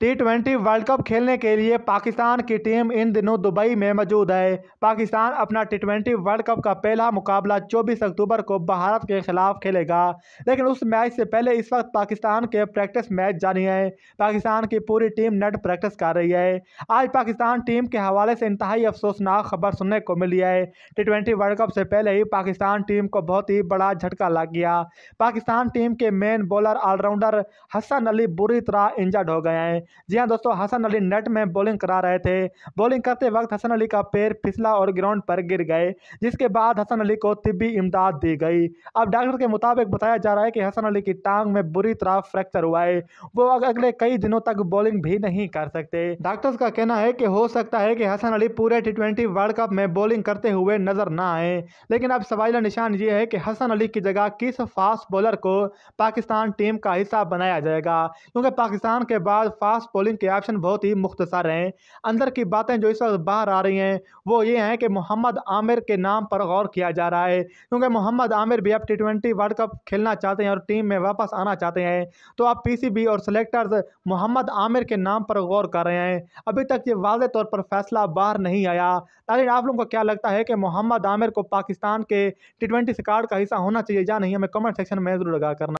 T twenty world cup खेलने के लिए पाकिस्तान की टीम इन दिनों दुबई में मौजूद है पाकिस्तान अपना टी ट्वेंटी वर्ल्ड कप का पहला मुकाबला 24 अक्टूबर को भारत के खिलाफ खेलेगा लेकिन उस मैच से पहले इस वक्त पाकिस्तान के प्रैक्टिस मैच जारी है पाकिस्तान की पूरी टीम नेट प्रैक्टिस कर रही है आज पाकिस्तान टीम के हवाले से इंतहाई अफसोसनाक खबर सुनने को मिली है टी ट्वेंटी वर्ल्ड कप से पहले ही पाकिस्तान टीम को बहुत ही बड़ा झटका लग गया पाकिस्तान टीम के main bowler allrounder Hasan Ali बुरी तरह इंजर्ड हो गए हैं जी हाँ दोस्तों हसन अली नेट में बॉलिंग करा रहे थे बॉलिंग करते वक्त हसन अली का पैर फिसला और ग्राउंड पर गिर गए जिसके बाद हसन अली को तिबी इमदाद दी गई अब डॉक्टर के मुताबिक बताया जा रहा है कि हसन अली की टांग में बुरी तरह फ्रैक्चर हुआ है वो अगले कई दिनों तक बॉलिंग भी नहीं कर सकते डॉक्टर्स का कहना है कि हो सकता है कि हसन अली पूरे टी ट्वेंटी वर्ल्ड कप में बॉलिंग करते हुए नजर ना आए लेकिन अब सवाल निशान ये है कि हसन अली की जगह किस फास्ट बॉलर को पाकिस्तान टीम का हिस्सा बनाया जाएगा क्योंकि पाकिस्तान के बाद फास्ट खास पोलिंग के ऑप्शन बहुत ही मुख्तसर हैं अंदर की बातें जो इस वक्त बाहर आ रही हैं वो ये हैं कि मोहम्मद आमिर के नाम पर गौर किया जा रहा है क्योंकि मोहम्मद आमिर भी अब टी ट्वेंटी वर्ल्ड कप खेलना चाहते हैं और टीम में वापस आना चाहते हैं तो अब बी और सेलेक्टर्स मोहम्मद आमिर के नाम पर गौर कर रहे हैं अभी तक ये वाज तौर पर फैसला बाहर नहीं आया लेकिन आप लोगों को क्या लगता है कि मोहम्मद आमिर को पाकिस्तान के टी ट्वेंटी का हिस्सा होना चाहिए या नहीं हमें कमेंट सेक्शन में जरूर लगा करना